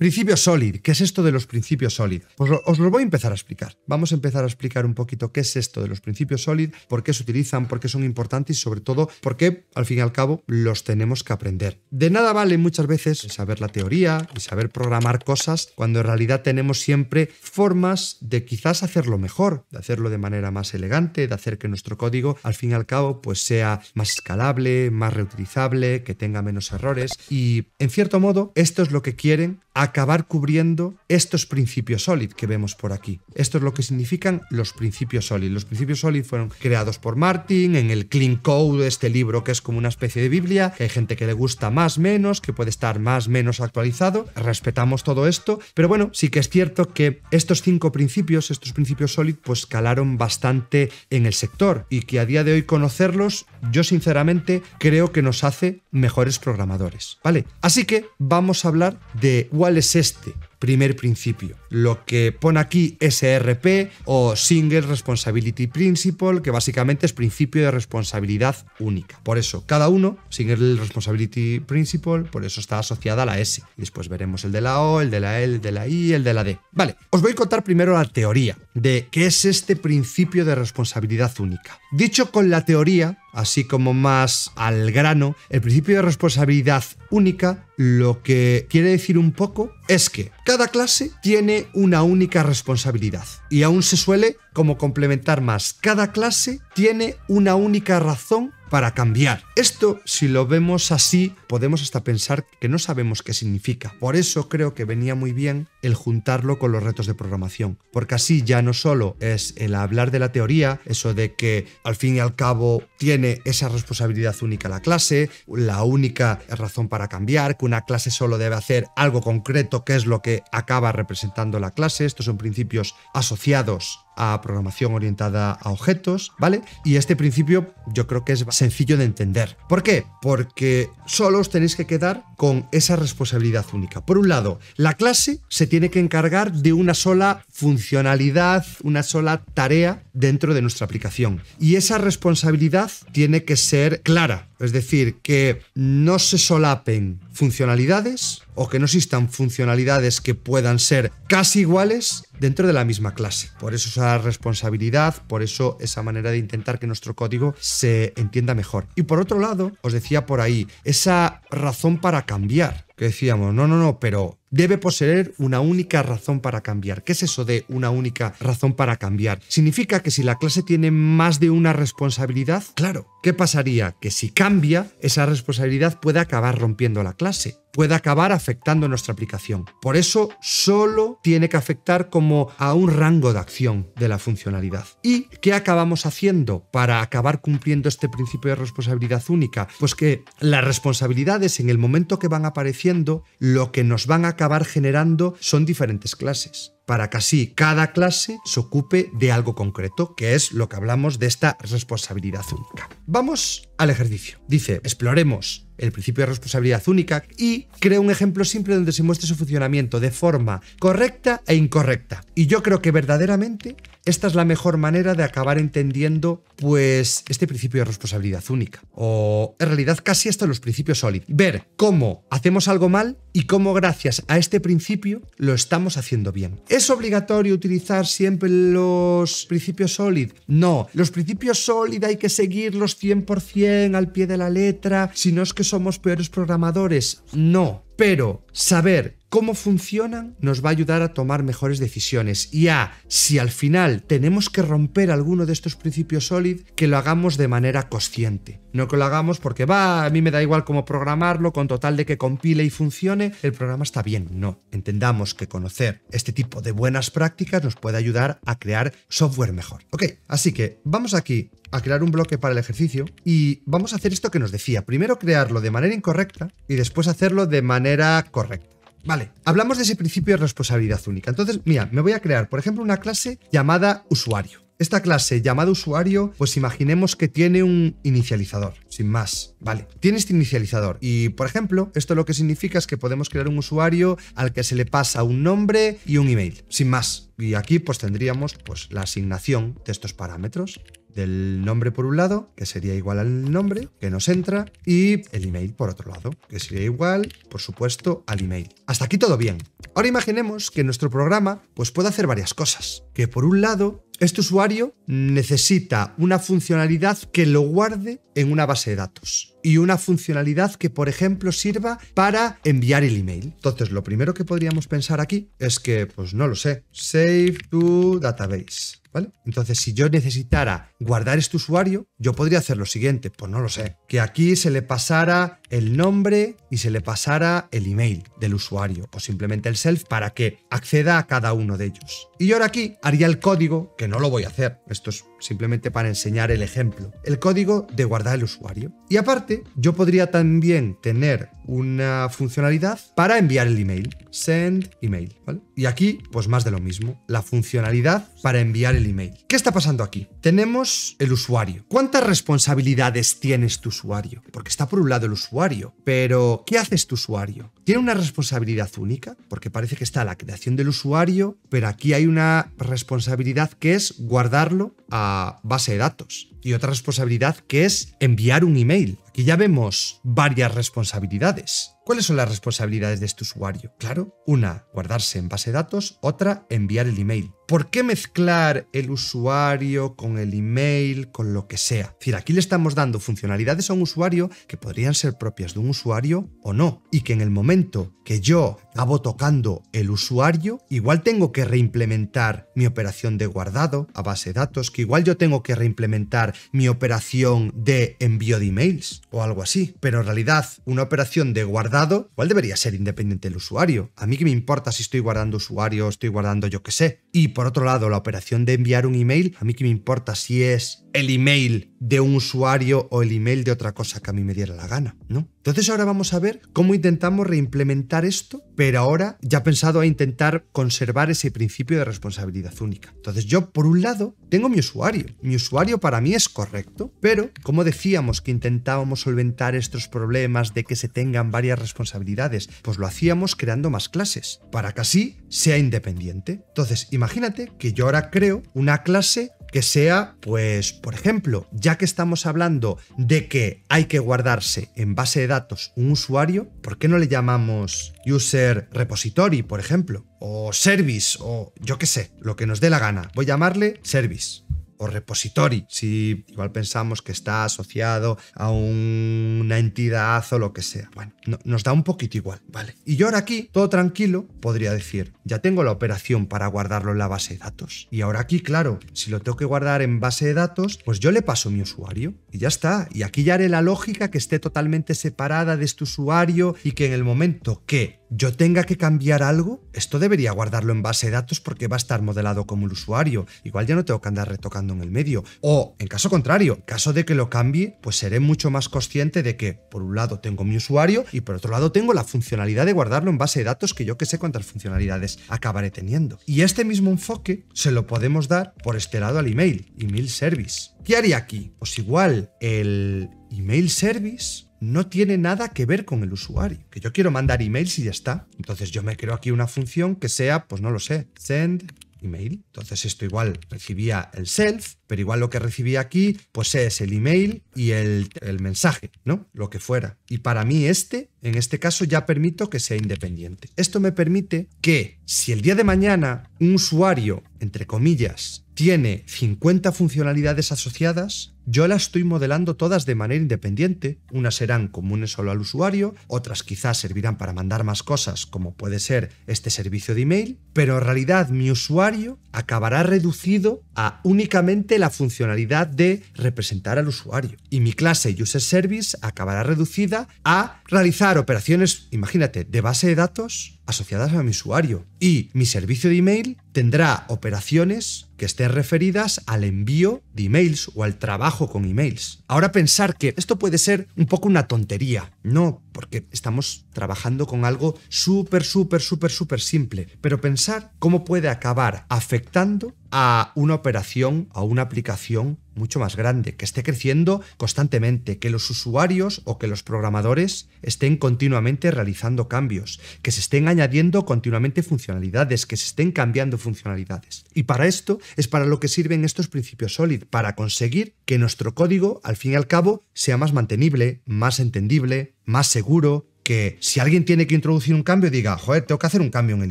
Principios SOLID. ¿Qué es esto de los principios SOLID? Pues os lo voy a empezar a explicar. Vamos a empezar a explicar un poquito qué es esto de los principios SOLID, por qué se utilizan, por qué son importantes y sobre todo por qué, al fin y al cabo, los tenemos que aprender. De nada vale muchas veces saber la teoría y saber programar cosas cuando en realidad tenemos siempre formas de quizás hacerlo mejor, de hacerlo de manera más elegante, de hacer que nuestro código, al fin y al cabo, pues sea más escalable, más reutilizable, que tenga menos errores y, en cierto modo, esto es lo que quieren acabar cubriendo estos principios SOLID que vemos por aquí. Esto es lo que significan los principios SOLID. Los principios SOLID fueron creados por Martin en el Clean Code, este libro que es como una especie de Biblia, que hay gente que le gusta más, menos, que puede estar más, menos actualizado. Respetamos todo esto, pero bueno, sí que es cierto que estos cinco principios, estos principios SOLID, pues calaron bastante en el sector y que a día de hoy conocerlos, yo sinceramente creo que nos hace mejores programadores, ¿vale? Así que vamos a hablar de es este primer principio. Lo que pone aquí SRP o Single Responsibility Principle, que básicamente es principio de responsabilidad única. Por eso, cada uno, Single Responsibility Principle, por eso está asociada a la S. después veremos el de la O, el de la L, el de la I, el de la D. Vale, os voy a contar primero la teoría de qué es este principio de responsabilidad única. Dicho con la teoría, así como más al grano, el principio de responsabilidad única lo que quiere decir un poco es que cada clase tiene una única responsabilidad y aún se suele como complementar más. Cada clase tiene una única razón para cambiar. Esto, si lo vemos así, podemos hasta pensar que no sabemos qué significa. Por eso creo que venía muy bien el juntarlo con los retos de programación, porque así ya no solo es el hablar de la teoría, eso de que al fin y al cabo tiene esa responsabilidad única la clase, la única razón para cambiar, que una clase solo debe hacer algo concreto, que es lo que acaba representando la clase, estos son principios asociados a programación orientada a objetos, ¿vale? Y este principio yo creo que es sencillo de entender. ¿Por qué? Porque solo os tenéis que quedar con esa responsabilidad única. Por un lado, la clase se tiene que encargar de una sola funcionalidad, una sola tarea dentro de nuestra aplicación. Y esa responsabilidad tiene que ser clara es decir, que no se solapen funcionalidades o que no existan funcionalidades que puedan ser casi iguales dentro de la misma clase. Por eso esa responsabilidad, por eso esa manera de intentar que nuestro código se entienda mejor. Y por otro lado, os decía por ahí, esa razón para cambiar decíamos, no, no, no, pero debe poseer una única razón para cambiar. ¿Qué es eso de una única razón para cambiar? Significa que si la clase tiene más de una responsabilidad, claro, ¿qué pasaría? Que si cambia, esa responsabilidad puede acabar rompiendo la clase puede acabar afectando nuestra aplicación. Por eso solo tiene que afectar como a un rango de acción de la funcionalidad. ¿Y qué acabamos haciendo para acabar cumpliendo este principio de responsabilidad única? Pues que las responsabilidades en el momento que van apareciendo, lo que nos van a acabar generando son diferentes clases para que así cada clase se ocupe de algo concreto, que es lo que hablamos de esta responsabilidad única. Vamos al ejercicio. Dice, exploremos el principio de responsabilidad única y crea un ejemplo simple donde se muestre su funcionamiento de forma correcta e incorrecta. Y yo creo que verdaderamente esta es la mejor manera de acabar entendiendo pues este principio de responsabilidad única o en realidad casi hasta los principios solid. Ver cómo hacemos algo mal y cómo gracias a este principio lo estamos haciendo bien. ¿Es obligatorio utilizar siempre los principios SOLID? No, los principios SOLID hay que seguirlos 100% al pie de la letra, si no es que somos peores programadores. No, pero saber cómo funcionan nos va a ayudar a tomar mejores decisiones y a, si al final tenemos que romper alguno de estos principios SOLID, que lo hagamos de manera consciente. No que lo hagamos porque va, a mí me da igual cómo programarlo, con total de que compile y funcione, el programa está bien. No, entendamos que conocer este tipo de buenas prácticas nos puede ayudar a crear software mejor. Ok, así que vamos aquí a crear un bloque para el ejercicio y vamos a hacer esto que nos decía. Primero crearlo de manera incorrecta y después hacerlo de manera correcta. Vale, hablamos de ese principio de responsabilidad única. Entonces, mira, me voy a crear, por ejemplo, una clase llamada usuario. Esta clase llamada usuario, pues imaginemos que tiene un inicializador, sin más, ¿vale? Tiene este inicializador y, por ejemplo, esto lo que significa es que podemos crear un usuario al que se le pasa un nombre y un email, sin más. Y aquí pues tendríamos pues la asignación de estos parámetros del nombre por un lado, que sería igual al nombre que nos entra, y el email por otro lado, que sería igual, por supuesto, al email. Hasta aquí todo bien. Ahora imaginemos que nuestro programa pues, puede hacer varias cosas. Que por un lado, este usuario necesita una funcionalidad que lo guarde en una base de datos y una funcionalidad que, por ejemplo, sirva para enviar el email. Entonces, lo primero que podríamos pensar aquí es que, pues no lo sé, save to database. ¿Vale? Entonces, si yo necesitara guardar este usuario, yo podría hacer lo siguiente, pues no lo sé, que aquí se le pasara el nombre y se le pasara el email del usuario o simplemente el self para que acceda a cada uno de ellos. Y yo ahora aquí haría el código, que no lo voy a hacer, esto es simplemente para enseñar el ejemplo. El código de guardar el usuario. Y aparte, yo podría también tener una funcionalidad para enviar el email. Send email. Y aquí, pues más de lo mismo. La funcionalidad para enviar el email. ¿Qué está pasando aquí? Tenemos el usuario. ¿Cuántas responsabilidades tiene este usuario? Porque está por un lado el usuario, pero ¿qué hace este usuario? ¿Tiene una responsabilidad única? Porque parece que está la creación del usuario, pero aquí hay una responsabilidad que es guardarlo a base de datos y otra responsabilidad que es enviar un email. Aquí ya vemos varias responsabilidades. ¿Cuáles son las responsabilidades de este usuario? Claro, una, guardarse en base de datos, otra, enviar el email. ¿Por qué mezclar el usuario con el email, con lo que sea? Es decir, aquí le estamos dando funcionalidades a un usuario que podrían ser propias de un usuario o no, y que en el momento que yo hago tocando el usuario, igual tengo que reimplementar mi operación de guardado a base de datos, que igual yo tengo que reimplementar mi operación de envío de emails o algo así. Pero en realidad, una operación de guardado, ¿cuál debería ser independiente del usuario? A mí que me importa si estoy guardando usuario, estoy guardando yo qué sé. Y por otro lado, la operación de enviar un email, a mí que me importa si es el email de un usuario o el email de otra cosa que a mí me diera la gana, ¿no? Entonces ahora vamos a ver cómo intentamos reimplementar esto, pero ahora ya pensado a intentar conservar ese principio de responsabilidad única. Entonces yo, por un lado, tengo mi usuario. Mi usuario para mí es correcto, pero como decíamos que intentábamos solventar estos problemas de que se tengan varias responsabilidades, pues lo hacíamos creando más clases, para que así sea independiente. Entonces imagínate que yo ahora creo una clase que sea, pues, por ejemplo, ya que estamos hablando de que hay que guardarse en base de datos un usuario, ¿por qué no le llamamos user repository, por ejemplo? O service, o yo qué sé, lo que nos dé la gana. Voy a llamarle service o repository, si igual pensamos que está asociado a una entidad o lo que sea. Bueno, nos da un poquito igual, ¿vale? Y yo ahora aquí, todo tranquilo, podría decir, ya tengo la operación para guardarlo en la base de datos. Y ahora aquí, claro, si lo tengo que guardar en base de datos, pues yo le paso mi usuario y ya está. Y aquí ya haré la lógica que esté totalmente separada de este usuario y que en el momento que yo tenga que cambiar algo, esto debería guardarlo en base de datos porque va a estar modelado como el usuario. Igual ya no tengo que andar retocando en el medio. O, en caso contrario, caso de que lo cambie, pues seré mucho más consciente de que, por un lado, tengo mi usuario y por otro lado, tengo la funcionalidad de guardarlo en base de datos que yo que sé cuántas funcionalidades acabaré teniendo. Y este mismo enfoque se lo podemos dar por este lado al email, email service. ¿Qué haría aquí? Pues igual el email service no tiene nada que ver con el usuario. Que yo quiero mandar emails y ya está. Entonces yo me creo aquí una función que sea, pues no lo sé, send email. Entonces esto igual recibía el self, pero igual lo que recibía aquí pues es el email y el, el, mensaje, ¿no? Lo que fuera. Y para mí este, en este caso ya permito que sea independiente. Esto me permite que si el día de mañana un usuario, entre comillas, tiene 50 funcionalidades asociadas, yo las estoy modelando todas de manera independiente, unas serán comunes solo al usuario, otras quizás servirán para mandar más cosas, como puede ser este servicio de email, pero en realidad mi usuario acabará reducido a únicamente la funcionalidad de representar al usuario. Y mi clase User Service acabará reducida a realizar operaciones, imagínate, de base de datos asociadas a mi usuario. Y mi servicio de email tendrá operaciones que estén referidas al envío de emails o al trabajo con emails. Ahora pensar que esto puede ser un poco una tontería. No, porque estamos trabajando con algo súper, súper, súper, súper simple. Pero pensar cómo puede acabar afectando a una operación, a una aplicación mucho más grande, que esté creciendo constantemente, que los usuarios o que los programadores estén continuamente realizando cambios, que se estén añadiendo continuamente funcionalidades, que se estén cambiando funcionalidades. Y para esto es para lo que sirven estos principios SOLID, para conseguir que nuestro código, al fin y al cabo, sea más mantenible, más entendible, más seguro, que si alguien tiene que introducir un cambio, diga, joder, tengo que hacer un cambio en el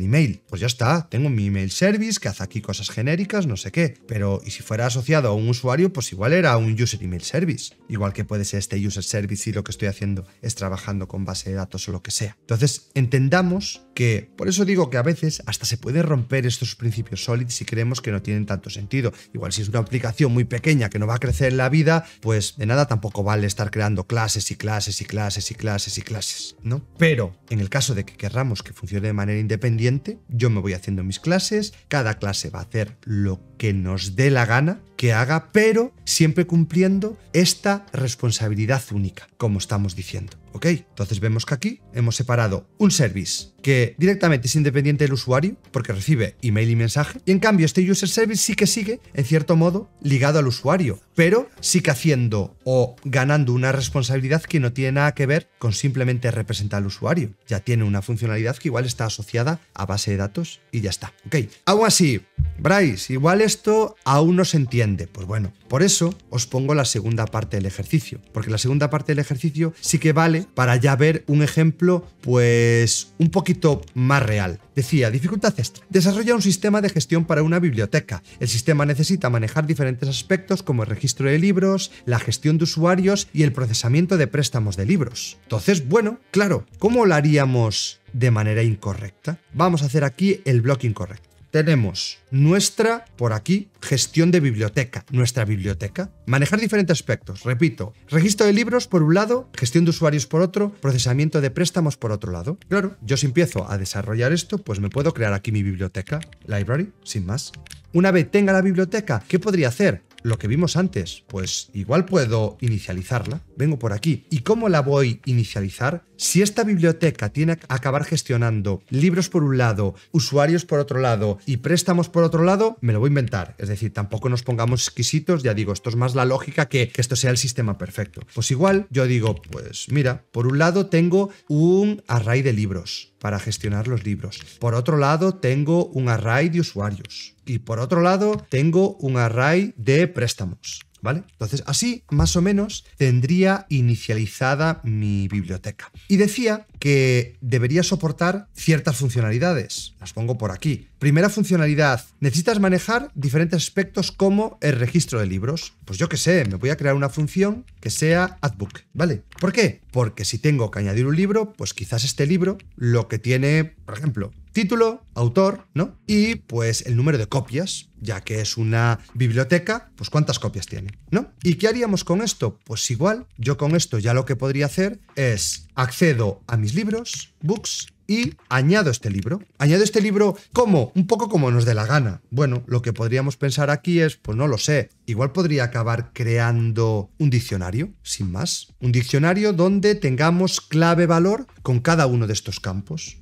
email. Pues ya está, tengo mi email service que hace aquí cosas genéricas, no sé qué. Pero, y si fuera asociado a un usuario, pues igual era un user email service. Igual que puede ser este user service y lo que estoy haciendo es trabajando con base de datos o lo que sea. Entonces, entendamos que por eso digo que a veces hasta se puede romper estos principios sólidos si creemos que no tienen tanto sentido. Igual si es una aplicación muy pequeña que no va a crecer en la vida, pues de nada tampoco vale estar creando clases y clases y clases y clases y clases, ¿no? Pero en el caso de que querramos que funcione de manera independiente, yo me voy haciendo mis clases, cada clase va a hacer lo que nos dé la gana que haga, pero siempre cumpliendo esta responsabilidad única, como estamos diciendo. ¿Ok? Entonces vemos que aquí hemos separado un service que directamente es independiente del usuario porque recibe email y mensaje y en cambio este user service sí que sigue en cierto modo ligado al usuario, pero sí que haciendo o ganando una responsabilidad que no tiene nada que ver con simplemente representar al usuario. Ya tiene una funcionalidad que igual está asociada a base de datos y ya está. ¿Ok? Aún así, Bryce, igual esto aún no se entiende pues bueno, por eso os pongo la segunda parte del ejercicio, porque la segunda parte del ejercicio sí que vale para ya ver un ejemplo pues un poquito más real. Decía, dificultad extra. Desarrolla un sistema de gestión para una biblioteca. El sistema necesita manejar diferentes aspectos como el registro de libros, la gestión de usuarios y el procesamiento de préstamos de libros. Entonces, bueno, claro, ¿cómo lo haríamos de manera incorrecta? Vamos a hacer aquí el bloque incorrecto tenemos nuestra, por aquí, gestión de biblioteca, nuestra biblioteca. Manejar diferentes aspectos, repito, registro de libros por un lado, gestión de usuarios por otro, procesamiento de préstamos por otro lado. Claro, yo si empiezo a desarrollar esto, pues me puedo crear aquí mi biblioteca, library, sin más. Una vez tenga la biblioteca, ¿qué podría hacer? Lo que vimos antes, pues igual puedo inicializarla vengo por aquí. ¿Y cómo la voy a inicializar? Si esta biblioteca tiene que acabar gestionando libros por un lado, usuarios por otro lado y préstamos por otro lado, me lo voy a inventar. Es decir, tampoco nos pongamos exquisitos, ya digo, esto es más la lógica que, que esto sea el sistema perfecto. Pues igual yo digo, pues mira, por un lado tengo un array de libros para gestionar los libros. Por otro lado, tengo un array de usuarios. Y por otro lado, tengo un array de préstamos. ¿Vale? Entonces, así más o menos tendría inicializada mi biblioteca. Y decía que debería soportar ciertas funcionalidades. Las pongo por aquí. Primera funcionalidad, necesitas manejar diferentes aspectos como el registro de libros. Pues yo qué sé, me voy a crear una función que sea Adbook, ¿vale? ¿Por qué? Porque si tengo que añadir un libro, pues quizás este libro lo que tiene, por ejemplo, título, autor, ¿no? Y pues el número de copias, ya que es una biblioteca, pues cuántas copias tiene, ¿no? ¿Y qué haríamos con esto? Pues igual, yo con esto ya lo que podría hacer es accedo a mis libros, books, y añado este libro. Añado este libro como, un poco como nos dé la gana. Bueno, lo que podríamos pensar aquí es, pues no lo sé, igual podría acabar creando un diccionario, sin más. Un diccionario donde tengamos clave valor con cada uno de estos campos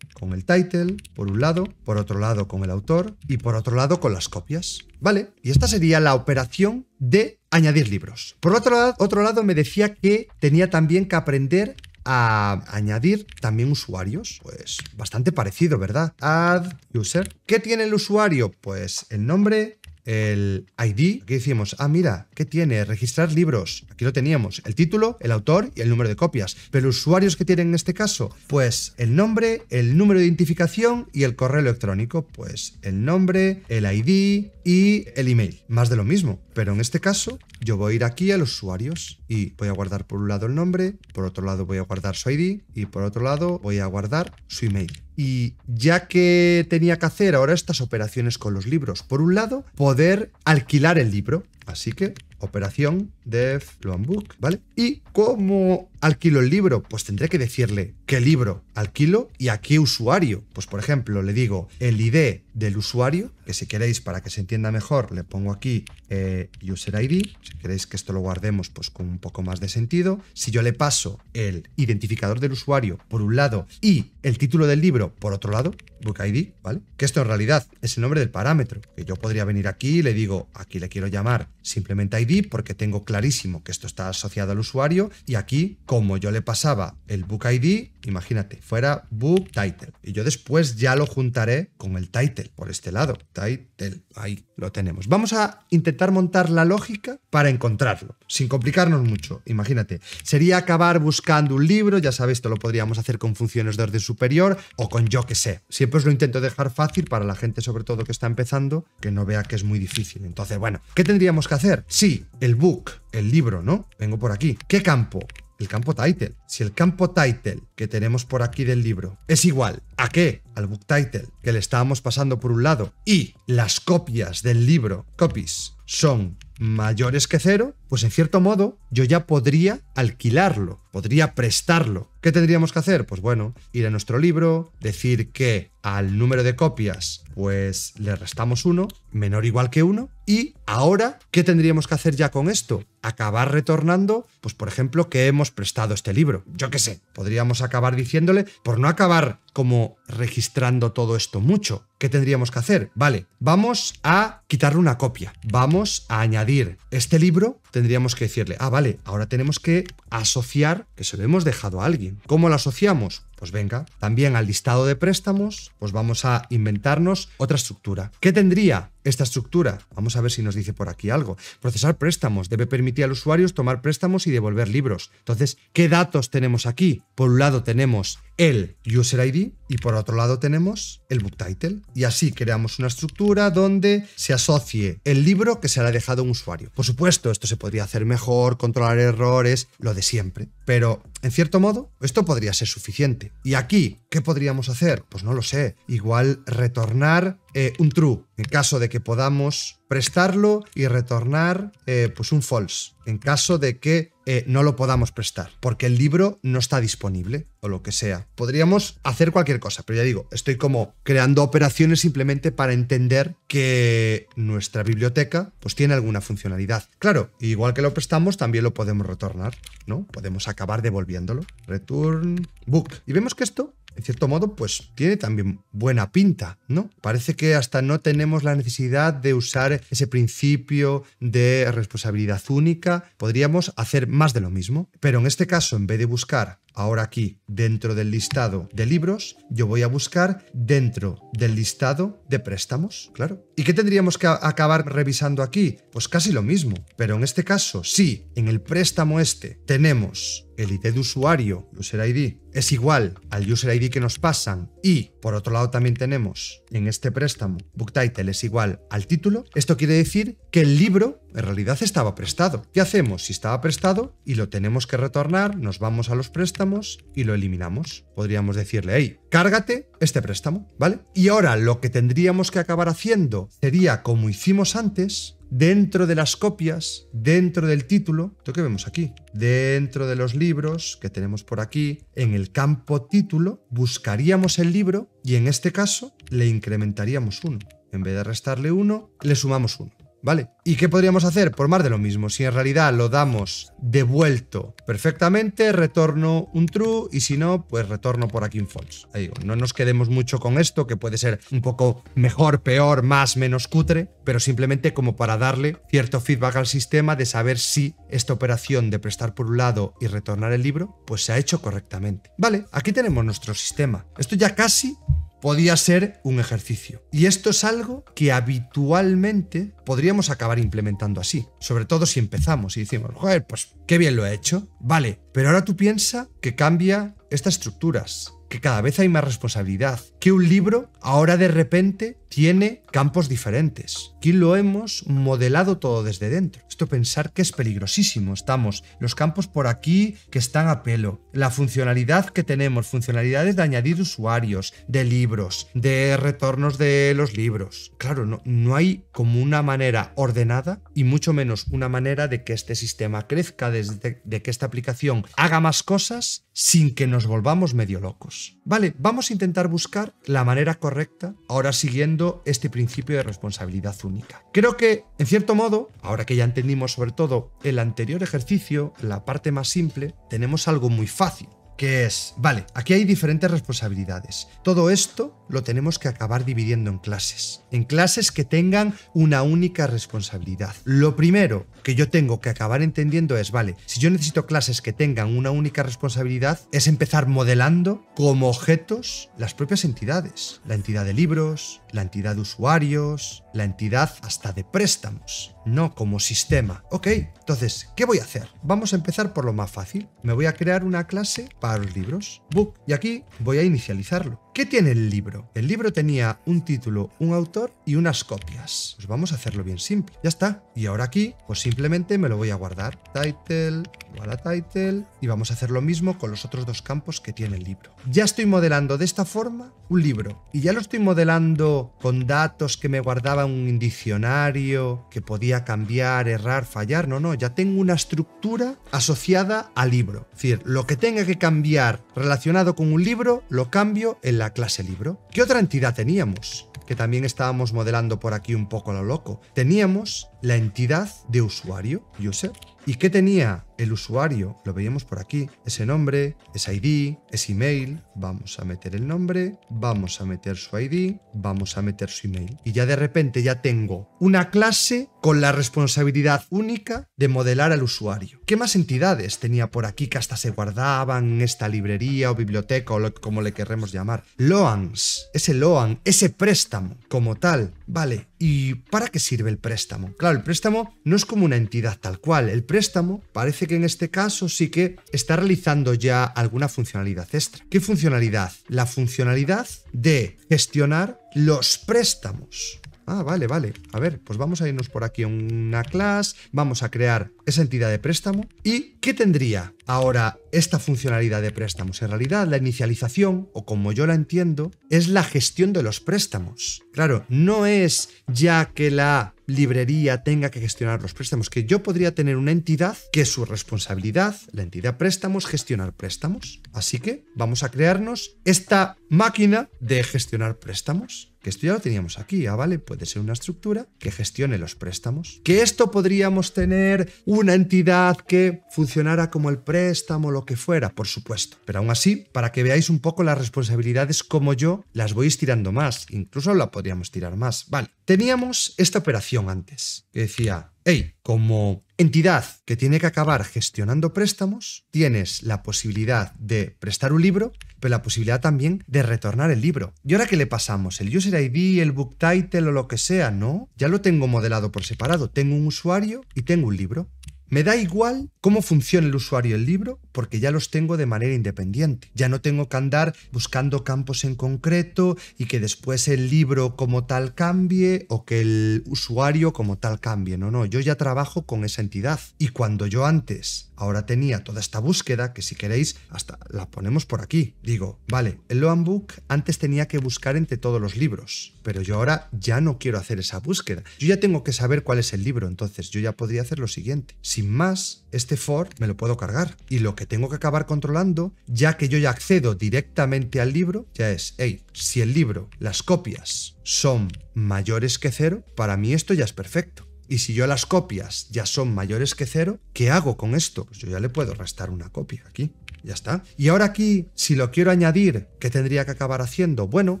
con el title, por un lado, por otro lado con el autor y por otro lado con las copias. ¿Vale? Y esta sería la operación de añadir libros. Por otro lado, otro lado me decía que tenía también que aprender a añadir también usuarios. Pues bastante parecido, ¿verdad? Add user. ¿Qué tiene el usuario? Pues el nombre, el ID, aquí decimos, ah, mira, ¿qué tiene? Registrar libros. Aquí lo teníamos, el título, el autor y el número de copias. Pero usuarios que tienen en este caso, pues el nombre, el número de identificación y el correo electrónico, pues el nombre, el ID y el email. Más de lo mismo, pero en este caso yo voy a ir aquí a los usuarios y voy a guardar por un lado el nombre, por otro lado voy a guardar su ID y por otro lado voy a guardar su email. Y ya que tenía que hacer ahora estas operaciones con los libros, por un lado, poder alquilar el libro. Así que, operación Def, Book, ¿vale? Y ¿cómo alquilo el libro, pues tendré que decirle qué libro alquilo y a qué usuario. Pues por ejemplo, le digo el ID del usuario, que si queréis para que se entienda mejor, le pongo aquí UserID. Eh, user ID. Si queréis que esto lo guardemos pues con un poco más de sentido. Si yo le paso el identificador del usuario por un lado y el título del libro por otro lado, book ID, ¿vale? Que esto en realidad es el nombre del parámetro, que yo podría venir aquí y le digo, aquí le quiero llamar simplemente ID porque tengo claro que esto está asociado al usuario y aquí, como yo le pasaba el book ID, imagínate, fuera book title y yo después ya lo juntaré con el title por este lado, title, ahí lo tenemos. Vamos a intentar montar la lógica para encontrarlo, sin complicarnos mucho, imagínate. Sería acabar buscando un libro, ya sabes esto lo podríamos hacer con funciones de orden superior o con yo que sé. Siempre os lo intento dejar fácil para la gente sobre todo que está empezando, que no vea que es muy difícil. Entonces, bueno, ¿qué tendríamos que hacer? Sí, el book el libro, ¿no? Vengo por aquí. ¿Qué campo? El campo title. Si el campo title que tenemos por aquí del libro es igual a qué? Al book title que le estábamos pasando por un lado y las copias del libro, copies, son mayores que cero, pues en cierto modo yo ya podría alquilarlo, podría prestarlo. ¿Qué tendríamos que hacer? Pues bueno, ir a nuestro libro, decir que al número de copias pues le restamos uno, menor o igual que uno. Y ahora, ¿qué tendríamos que hacer ya con esto? Acabar retornando, pues por ejemplo, que hemos prestado este libro. Yo qué sé, podríamos acabar diciéndole, por no acabar como registrando todo esto mucho, ¿qué tendríamos que hacer? Vale, vamos a quitarle una copia, vamos a añadir este libro, tendríamos que decirle, ah, vale, ahora tenemos que asociar que se lo hemos dejado a alguien. ¿Cómo lo asociamos? Pues venga, también al listado de préstamos, pues vamos a inventarnos otra estructura. ¿Qué tendría esta estructura? Vamos a ver si nos dice por aquí algo. Procesar préstamos debe permitir al usuario tomar préstamos y devolver libros. Entonces, ¿qué datos tenemos aquí? Por un lado tenemos el user ID y por otro lado tenemos el book title. Y así creamos una estructura donde se asocie el libro que se le ha dejado un usuario. Por supuesto, esto se podría hacer mejor, controlar errores, lo de siempre. Pero, en cierto modo, esto podría ser suficiente. ¿y aquí qué podríamos hacer? Pues no lo sé. Igual retornar eh, un true en caso de que podamos prestarlo y retornar eh, pues un false en caso de que eh, no lo podamos prestar, porque el libro no está disponible o lo que sea. Podríamos hacer cualquier cosa, pero ya digo, estoy como creando operaciones simplemente para entender que nuestra biblioteca pues tiene alguna funcionalidad. Claro, igual que lo prestamos, también lo podemos retornar, ¿no? Podemos acabar devolviéndolo. Return book. Y vemos que esto en cierto modo, pues tiene también buena pinta, ¿no? Parece que hasta no tenemos la necesidad de usar ese principio de responsabilidad única, podríamos hacer más de lo mismo. Pero en este caso, en vez de buscar ahora aquí dentro del listado de libros, yo voy a buscar dentro del listado de préstamos, claro. ¿Y qué tendríamos que acabar revisando aquí? Pues casi lo mismo, pero en este caso, sí, en el préstamo este tenemos el ID de usuario, user ID, es igual al user ID que nos pasan y, por otro lado, también tenemos en este préstamo book title es igual al título, esto quiere decir que el libro en realidad estaba prestado. ¿Qué hacemos si estaba prestado y lo tenemos que retornar? Nos vamos a los préstamos y lo eliminamos. Podríamos decirle, hey, cárgate este préstamo, ¿vale? Y ahora lo que tendríamos que acabar haciendo sería, como hicimos antes, Dentro de las copias, dentro del título, ¿esto que vemos aquí? Dentro de los libros que tenemos por aquí, en el campo título, buscaríamos el libro y en este caso le incrementaríamos uno. En vez de restarle uno, le sumamos uno. ¿Vale? ¿Y qué podríamos hacer? Por más de lo mismo, si en realidad lo damos devuelto perfectamente, retorno un true y si no, pues retorno por aquí un false. no nos quedemos mucho con esto, que puede ser un poco mejor, peor, más, menos cutre, pero simplemente como para darle cierto feedback al sistema de saber si esta operación de prestar por un lado y retornar el libro, pues se ha hecho correctamente. Vale, aquí tenemos nuestro sistema. Esto ya casi podía ser un ejercicio. Y esto es algo que habitualmente podríamos acabar implementando así, sobre todo si empezamos y decimos, joder, pues qué bien lo he hecho, vale, pero ahora tú piensa que cambia estas estructuras, que cada vez hay más responsabilidad, que un libro ahora de repente tiene campos diferentes. Aquí lo hemos modelado todo desde dentro. Esto pensar que es peligrosísimo. Estamos los campos por aquí que están a pelo. La funcionalidad que tenemos, funcionalidades de añadir usuarios, de libros, de retornos de los libros. Claro, no, no hay como una manera ordenada y mucho menos una manera de que este sistema crezca, desde, de que esta aplicación haga más cosas sin que nos volvamos medio locos. Vale, vamos a intentar buscar la manera correcta, ahora siguiendo este principio de responsabilidad única. Creo que, en cierto modo, ahora que ya entendimos sobre todo el anterior ejercicio, la parte más simple, tenemos algo muy fácil que es, vale, aquí hay diferentes responsabilidades. Todo esto lo tenemos que acabar dividiendo en clases, en clases que tengan una única responsabilidad. Lo primero que yo tengo que acabar entendiendo es, vale, si yo necesito clases que tengan una única responsabilidad, es empezar modelando como objetos las propias entidades, la entidad de libros, la entidad de usuarios, la entidad hasta de préstamos no como sistema. Ok, entonces, ¿qué voy a hacer? Vamos a empezar por lo más fácil. Me voy a crear una clase para los libros, book, y aquí voy a inicializarlo. ¿Qué tiene el libro? El libro tenía un título, un autor y unas copias. Pues vamos a hacerlo bien simple. Ya está. Y ahora aquí, pues simplemente me lo voy a guardar. Title, igual a title. Y vamos a hacer lo mismo con los otros dos campos que tiene el libro. Ya estoy modelando de esta forma un libro. Y ya lo estoy modelando con datos que me guardaba un diccionario, que podía cambiar, errar, fallar. No, no. Ya tengo una estructura asociada al libro. Es decir, lo que tenga que cambiar relacionado con un libro, lo cambio en la clase libro? ¿Qué otra entidad teníamos? Que también estábamos modelando por aquí un poco lo loco. Teníamos la entidad de usuario, user, y qué tenía el usuario, lo veíamos por aquí, ese nombre, ese ID, ese email, vamos a meter el nombre, vamos a meter su ID, vamos a meter su email. Y ya de repente ya tengo una clase con la responsabilidad única de modelar al usuario. ¿Qué más entidades tenía por aquí que hasta se guardaban en esta librería o biblioteca o como le querremos llamar? Loans, ese loan, ese préstamo como tal, Vale, ¿y para qué sirve el préstamo? Claro, el préstamo no es como una entidad tal cual. El préstamo parece que en este caso sí que está realizando ya alguna funcionalidad extra. ¿Qué funcionalidad? La funcionalidad de gestionar los préstamos. Ah, vale, vale. A ver, pues vamos a irnos por aquí a una clase, vamos a crear esa entidad de préstamo. ¿Y qué tendría ahora esta funcionalidad de préstamos? En realidad, la inicialización, o como yo la entiendo, es la gestión de los préstamos. Claro, no es ya que la librería tenga que gestionar los préstamos, que yo podría tener una entidad que es su responsabilidad, la entidad préstamos, gestionar préstamos. Así que vamos a crearnos esta máquina de gestionar préstamos que esto ya lo teníamos aquí, ah, vale, puede ser una estructura que gestione los préstamos. Que esto podríamos tener una entidad que funcionara como el préstamo, lo que fuera, por supuesto. Pero aún así, para que veáis un poco las responsabilidades como yo, las voy estirando más, incluso la podríamos tirar más, vale. Teníamos esta operación antes, que decía, hey, como entidad que tiene que acabar gestionando préstamos, tienes la posibilidad de prestar un libro pero la posibilidad también de retornar el libro. ¿Y ahora que le pasamos? ¿El user ID, el book title o lo que sea? No, ya lo tengo modelado por separado. Tengo un usuario y tengo un libro. Me da igual cómo funciona el usuario y el libro, porque ya los tengo de manera independiente. Ya no tengo que andar buscando campos en concreto y que después el libro como tal cambie o que el usuario como tal cambie. No, no, yo ya trabajo con esa entidad. Y cuando yo antes ahora tenía toda esta búsqueda que si queréis hasta la ponemos por aquí. Digo, vale, el Loan Book antes tenía que buscar entre todos los libros, pero yo ahora ya no quiero hacer esa búsqueda. Yo ya tengo que saber cuál es el libro, entonces yo ya podría hacer lo siguiente. Sin más, este for me lo puedo cargar y lo que tengo que acabar controlando, ya que yo ya accedo directamente al libro, ya es, hey, si el libro, las copias son mayores que cero, para mí esto ya es perfecto. Y si yo las copias ya son mayores que cero, ¿qué hago con esto? Pues yo ya le puedo restar una copia aquí. Ya está. Y ahora aquí, si lo quiero añadir, ¿qué tendría que acabar haciendo? Bueno,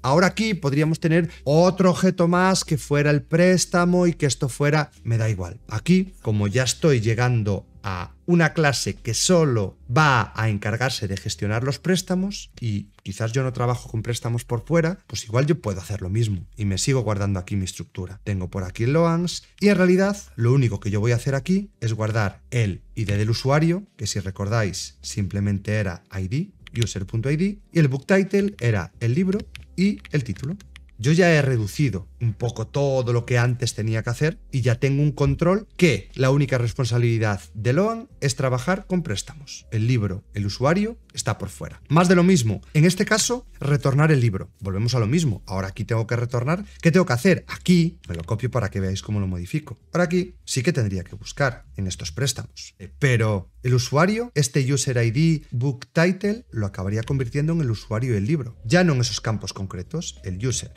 ahora aquí podríamos tener otro objeto más que fuera el préstamo y que esto fuera, me da igual. Aquí, como ya estoy llegando a una clase que solo va a encargarse de gestionar los préstamos y quizás yo no trabajo con préstamos por fuera, pues igual yo puedo hacer lo mismo y me sigo guardando aquí mi estructura. Tengo por aquí el Loans y en realidad lo único que yo voy a hacer aquí es guardar el ID del usuario, que si recordáis simplemente era ID, user.id, y el book title era el libro y el título yo ya he reducido un poco todo lo que antes tenía que hacer y ya tengo un control que la única responsabilidad de Loan es trabajar con préstamos. El libro, el usuario, está por fuera. Más de lo mismo, en este caso, retornar el libro. Volvemos a lo mismo. Ahora aquí tengo que retornar. ¿Qué tengo que hacer? Aquí me lo copio para que veáis cómo lo modifico. Ahora aquí sí que tendría que buscar en estos préstamos. Eh, pero el usuario, este user ID, book title, lo acabaría convirtiendo en el usuario del libro. Ya no en esos campos concretos, el user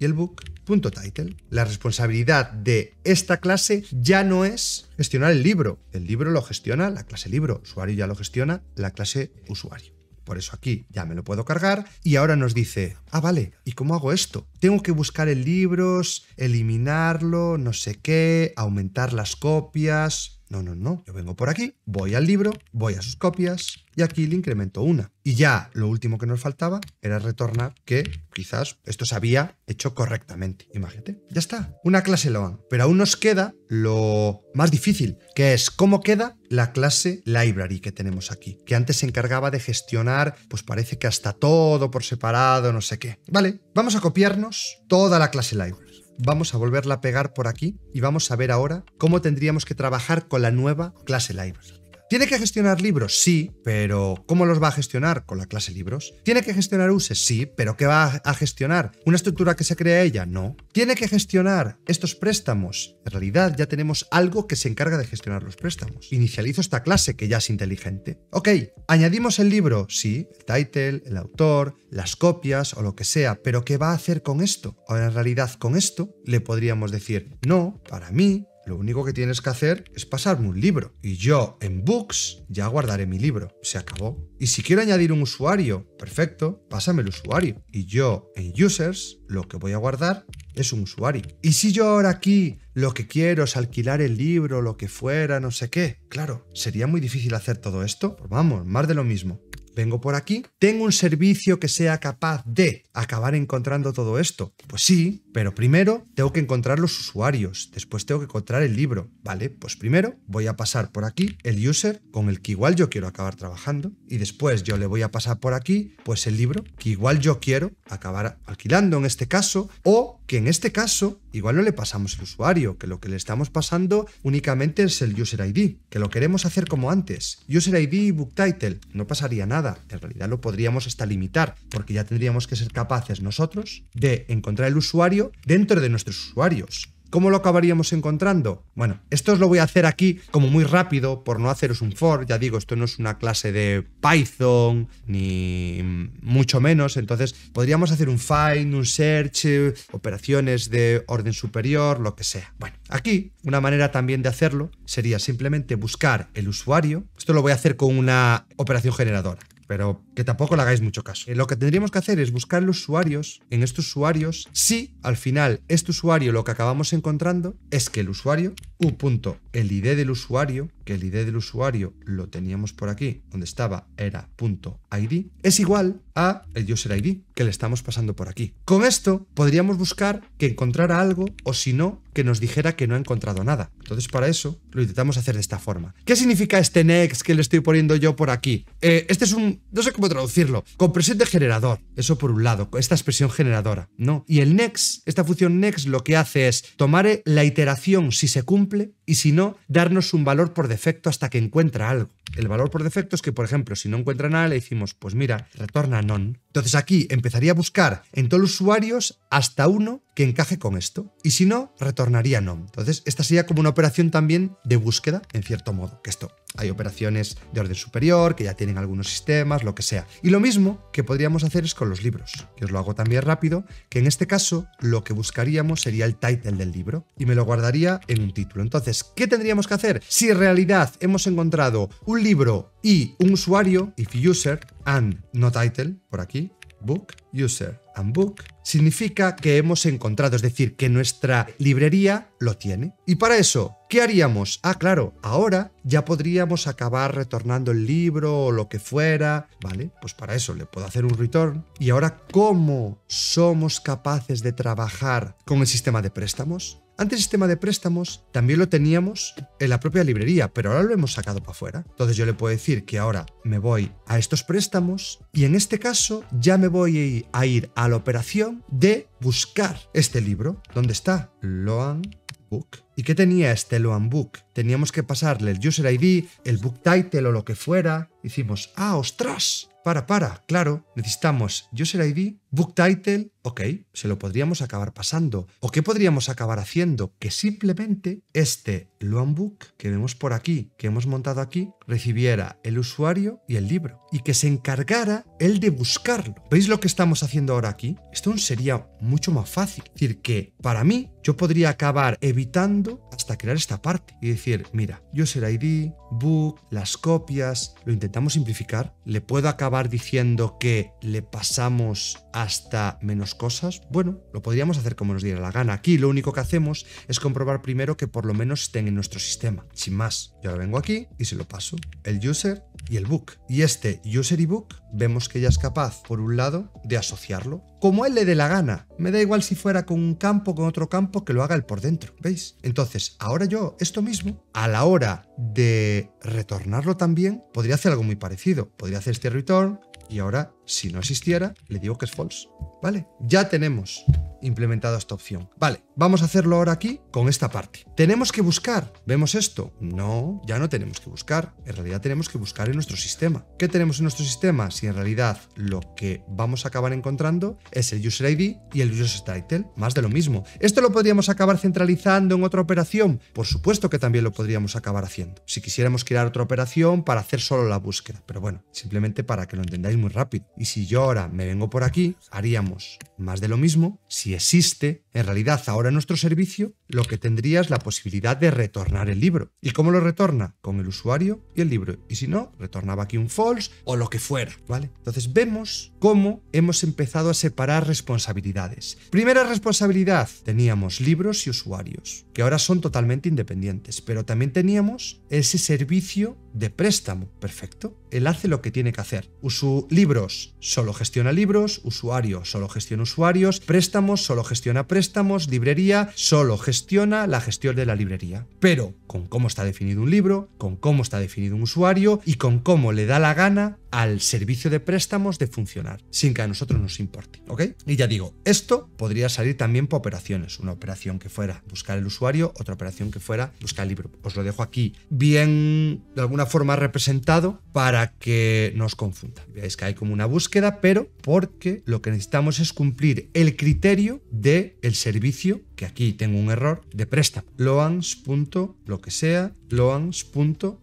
y el book.title. La responsabilidad de esta clase ya no es gestionar el libro. El libro lo gestiona la clase libro, usuario ya lo gestiona la clase usuario. Por eso aquí ya me lo puedo cargar y ahora nos dice, ah, vale, ¿y cómo hago esto? Tengo que buscar el libros, eliminarlo, no sé qué, aumentar las copias, no, no, no. Yo vengo por aquí, voy al libro, voy a sus copias y aquí le incremento una. Y ya lo último que nos faltaba era retornar que quizás esto se había hecho correctamente. Imagínate. Ya está. Una clase Loan. Pero aún nos queda lo más difícil, que es cómo queda la clase library que tenemos aquí, que antes se encargaba de gestionar, pues parece que hasta todo por separado, no sé qué. Vale, vamos a copiarnos toda la clase library vamos a volverla a pegar por aquí y vamos a ver ahora cómo tendríamos que trabajar con la nueva clase library. ¿Tiene que gestionar libros? Sí, pero ¿cómo los va a gestionar? Con la clase libros. ¿Tiene que gestionar uses? Sí, pero ¿qué va a gestionar? ¿Una estructura que se crea ella? No. ¿Tiene que gestionar estos préstamos? En realidad ya tenemos algo que se encarga de gestionar los préstamos. Inicializo esta clase que ya es inteligente. Ok, añadimos el libro, sí, el title, el autor, las copias o lo que sea, pero ¿qué va a hacer con esto? O en realidad con esto le podríamos decir, no, para mí lo único que tienes que hacer es pasarme un libro. Y yo en Books ya guardaré mi libro. Se acabó. Y si quiero añadir un usuario, perfecto, pásame el usuario. Y yo en Users lo que voy a guardar es un usuario. Y si yo ahora aquí lo que quiero es alquilar el libro, lo que fuera, no sé qué. Claro, sería muy difícil hacer todo esto. Pues vamos, más de lo mismo. Vengo por aquí, tengo un servicio que sea capaz de acabar encontrando todo esto? Pues sí, pero primero tengo que encontrar los usuarios, después tengo que encontrar el libro, ¿vale? Pues primero voy a pasar por aquí el user con el que igual yo quiero acabar trabajando y después yo le voy a pasar por aquí pues el libro que igual yo quiero acabar alquilando en este caso o que en este caso igual no le pasamos el usuario, que lo que le estamos pasando únicamente es el user ID, que lo queremos hacer como antes, user ID y book title, no pasaría nada, en realidad lo podríamos hasta limitar porque ya tendríamos que ser capaces capaces nosotros de encontrar el usuario dentro de nuestros usuarios. ¿Cómo lo acabaríamos encontrando? Bueno, esto os lo voy a hacer aquí como muy rápido por no haceros un for, ya digo, esto no es una clase de Python ni mucho menos, entonces podríamos hacer un find, un search, operaciones de orden superior, lo que sea. Bueno, aquí una manera también de hacerlo sería simplemente buscar el usuario, esto lo voy a hacer con una operación generadora, pero que tampoco le hagáis mucho caso. Eh, lo que tendríamos que hacer es buscar los usuarios, en estos usuarios, si al final este usuario lo que acabamos encontrando es que el usuario, u punto, el ID del usuario, que el ID del usuario lo teníamos por aquí, donde estaba era punto .id, es igual a el user ID que le estamos pasando por aquí. Con esto podríamos buscar que encontrara algo o si no, que nos dijera que no ha encontrado nada. Entonces para eso lo intentamos hacer de esta forma. ¿Qué significa este next que le estoy poniendo yo por aquí? Eh, este es un, no sé cómo traducirlo. Compresión de generador, eso por un lado, esta expresión generadora, ¿no? Y el next, esta función next lo que hace es tomar la iteración si se cumple y si no, darnos un valor por defecto hasta que encuentra algo. El valor por defecto es que, por ejemplo, si no encuentra nada, le decimos, pues mira, retorna non. Entonces aquí empezaría a buscar en todos los usuarios hasta uno que encaje con esto. Y si no, retornaría non. Entonces esta sería como una operación también de búsqueda, en cierto modo. Que esto, hay operaciones de orden superior, que ya tienen algunos sistemas, lo que sea. Y lo mismo que podríamos hacer es con los libros, que os lo hago también rápido, que en este caso lo que buscaríamos sería el title del libro y me lo guardaría en un título. Entonces, ¿qué tendríamos que hacer? Si en realidad hemos encontrado un libro y un usuario, if user and no title, por aquí, book, user and book, significa que hemos encontrado, es decir, que nuestra librería lo tiene. Y para eso, ¿qué haríamos? Ah, claro, ahora ya podríamos acabar retornando el libro o lo que fuera, ¿vale? Pues para eso le puedo hacer un return. Y ahora, ¿cómo somos capaces de trabajar con el sistema de préstamos? Antes el sistema de préstamos también lo teníamos en la propia librería, pero ahora lo hemos sacado para afuera. Entonces yo le puedo decir que ahora me voy a estos préstamos y en este caso ya me voy a ir a la operación de buscar este libro. ¿Dónde está? Loan Book. ¿Y qué tenía este Loan Book? Teníamos que pasarle el user ID, el book title o lo que fuera. Hicimos, ah, ostras, para, para, claro, necesitamos user ID Book title, ok, se lo podríamos acabar pasando. ¿O qué podríamos acabar haciendo? Que simplemente este loan book que vemos por aquí, que hemos montado aquí, recibiera el usuario y el libro. Y que se encargara él de buscarlo. ¿Veis lo que estamos haciendo ahora aquí? Esto sería mucho más fácil. Es decir, que para mí yo podría acabar evitando hasta crear esta parte y decir, mira, yo user ID, book, las copias, lo intentamos simplificar. Le puedo acabar diciendo que le pasamos a hasta menos cosas? Bueno, lo podríamos hacer como nos diera la gana. Aquí lo único que hacemos es comprobar primero que por lo menos estén en nuestro sistema, sin más. Yo lo vengo aquí y se lo paso. El user y el book. Y este user y book vemos que ya es capaz, por un lado, de asociarlo como él le dé la gana. Me da igual si fuera con un campo con otro campo que lo haga él por dentro, ¿veis? Entonces, ahora yo esto mismo, a la hora de retornarlo también, podría hacer algo muy parecido. Podría hacer este return, y ahora, si no existiera, le digo que es false. ¿Vale? Ya tenemos implementado esta opción. Vale, vamos a hacerlo ahora aquí con esta parte. ¿Tenemos que buscar? ¿Vemos esto? No, ya no tenemos que buscar. En realidad tenemos que buscar en nuestro sistema. ¿Qué tenemos en nuestro sistema? Si en realidad lo que vamos a acabar encontrando es el user ID y el user title, más de lo mismo. ¿Esto lo podríamos acabar centralizando en otra operación? Por supuesto que también lo podríamos acabar haciendo. Si quisiéramos crear otra operación para hacer solo la búsqueda. Pero bueno, simplemente para que lo entendáis muy rápido. Y si yo ahora me vengo por aquí, haríamos más de lo mismo, si existe, en realidad, ahora nuestro servicio lo que tendría es la posibilidad de retornar el libro. ¿Y cómo lo retorna? Con el usuario y el libro. Y si no, retornaba aquí un false o lo que fuera, ¿vale? Entonces vemos cómo hemos empezado a separar responsabilidades. Primera responsabilidad, teníamos libros y usuarios, que ahora son totalmente independientes, pero también teníamos ese servicio de préstamo, perfecto. Él hace lo que tiene que hacer. Usu libros, solo gestiona libros, usuario, solo gestiona usuarios, préstamos, solo gestiona préstamos librería, solo gestiona la gestión de la librería. Pero con cómo está definido un libro, con cómo está definido un usuario y con cómo le da la gana al servicio de préstamos de funcionar, sin que a nosotros nos importe, ¿ok? Y ya digo, esto podría salir también por operaciones, una operación que fuera buscar el usuario, otra operación que fuera buscar el libro. Os lo dejo aquí bien, de alguna forma representado para que no os confunda. Veáis que hay como una búsqueda, pero porque lo que necesitamos es cumplir el criterio del el servicio que aquí tengo un error, de préstamo. Loans. lo que sea, loans.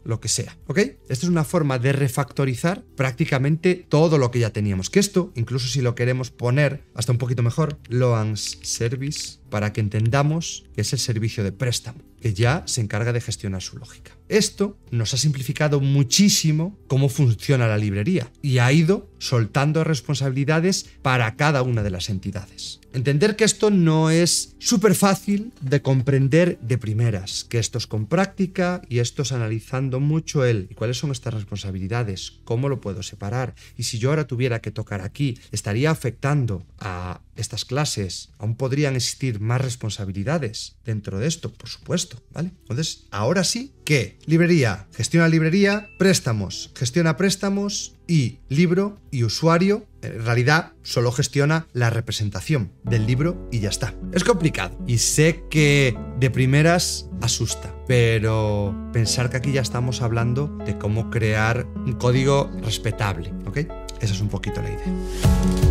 lo que sea. ¿Ok? Esta es una forma de refactorizar prácticamente todo lo que ya teníamos. Que esto, incluso si lo queremos poner hasta un poquito mejor, loans service, para que entendamos que es el servicio de préstamo, que ya se encarga de gestionar su lógica. Esto nos ha simplificado muchísimo cómo funciona la librería y ha ido soltando responsabilidades para cada una de las entidades. Entender que esto no es súper fácil de comprender de primeras, que esto es con práctica y esto es analizando mucho el cuáles son estas responsabilidades, cómo lo puedo separar y si yo ahora tuviera que tocar aquí, estaría afectando a estas clases, aún podrían existir más responsabilidades dentro de esto, por supuesto, ¿vale? Entonces, ahora sí qué librería, gestiona librería, préstamos, gestiona préstamos, y libro y usuario en realidad solo gestiona la representación del libro y ya está. Es complicado y sé que de primeras asusta, pero pensar que aquí ya estamos hablando de cómo crear un código respetable, ¿ok? Esa es un poquito la idea.